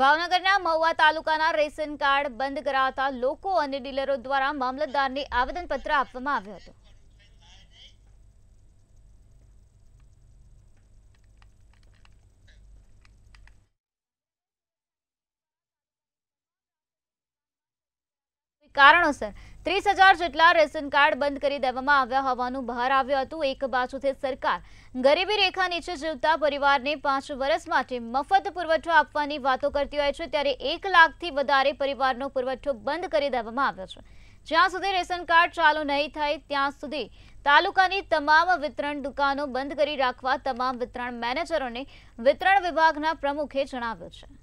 ભાવનગરના મહુવા તાલુકાના ration card બંધ કરાવતા લોકો અને ડીલરો દ્વારા મામલતદારને આવેદનપત્ર આપવામાં આવ્યું હતું કારણોસર ત્રીસ હજાર જેટલા રેશન કાર્ડ બંધ કરી દેવામાં આવ્યા હોવાનું બહાર આવ્યું હતું એક બાજુથી સરકાર ગરીબી રેખા નીચે જીવતા પરિવારને પાંચ વર્ષ માટે મફત પુરવઠો આપવાની વાતો કરતી હોય છે ત્યારે એક લાખથી વધારે પરિવારનો પુરવઠો બંધ કરી દેવામાં આવ્યો છે જ્યાં સુધી રેશન કાર્ડ ચાલુ નહીં થાય ત્યાં સુધી તાલુકાની તમામ વિતરણ દુકાનો બંધ કરી રાખવા તમામ વિતરણ મેનેજરોને વિતરણ વિભાગના પ્રમુખે જણાવ્યું છે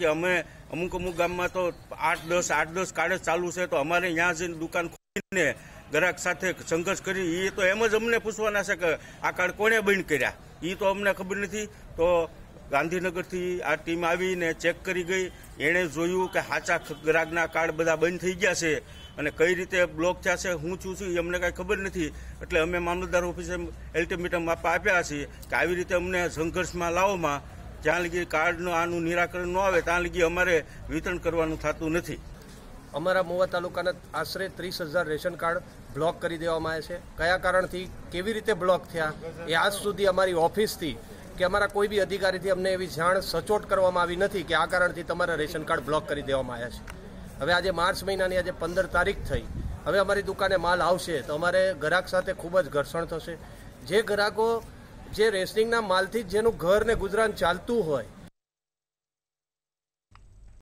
કે અમે અમુક અમુક ગામમાં તો આઠ દસ આઠ દસ કાળે ચાલુ છે તો અમારે ત્યાં જઈને દુકાન ખોલીને ગ્રાહક સાથે સંઘર્ષ કરી એ તો એમ જ અમને પૂછવાના છે કે આ કાર્ડ કોણે બંધ કર્યા એ તો અમને ખબર નથી તો ગાંધીનગરથી આ ટીમ આવીને ચેક કરી ગઈ એણે જોયું કે હાચા ગ્રાહકના કાર્ડ બધા બંધ થઈ ગયા છે અને કઈ રીતે બ્લોક થયા છે હું છું છું એ અમને કાંઈ ખબર નથી એટલે અમે મામલતદાર ઓફિસે અલ્ટિમેટમ આપવા આપ્યા છીએ કે આવી રીતે અમને સંઘર્ષમાં લાવવામાં જ્યાં લગી કાર્ડનું આનું નિરાકરણ ન આવે ત્યાં લગી અમારે વિતરણ કરવાનું થતું નથી અમારા મોવા તાલુકાના આશરે ત્રીસ હજાર રેશન કાર્ડ બ્લોક કરી દેવામાં આવ્યા છે કયા કારણથી કેવી રીતે બ્લોક થયા એ આજ સુધી અમારી ઓફિસથી કે અમારા કોઈ બી અધિકારીથી અમને એવી જાણ સચોટ કરવામાં આવી નથી કે આ કારણથી તમારા રેશન કાર્ડ બ્લોક કરી દેવામાં આવ્યા છે હવે આજે માર્ચ મહિનાની આજે પંદર તારીખ થઈ હવે અમારી દુકાને માલ આવશે તો અમારે ગ્રાહક સાથે ખૂબ જ ઘર્ષણ થશે જે ગ્રાહકો જે રેસિંગના માલથી જ જેનું ઘર ને ગુજરાન ચાલતું હોય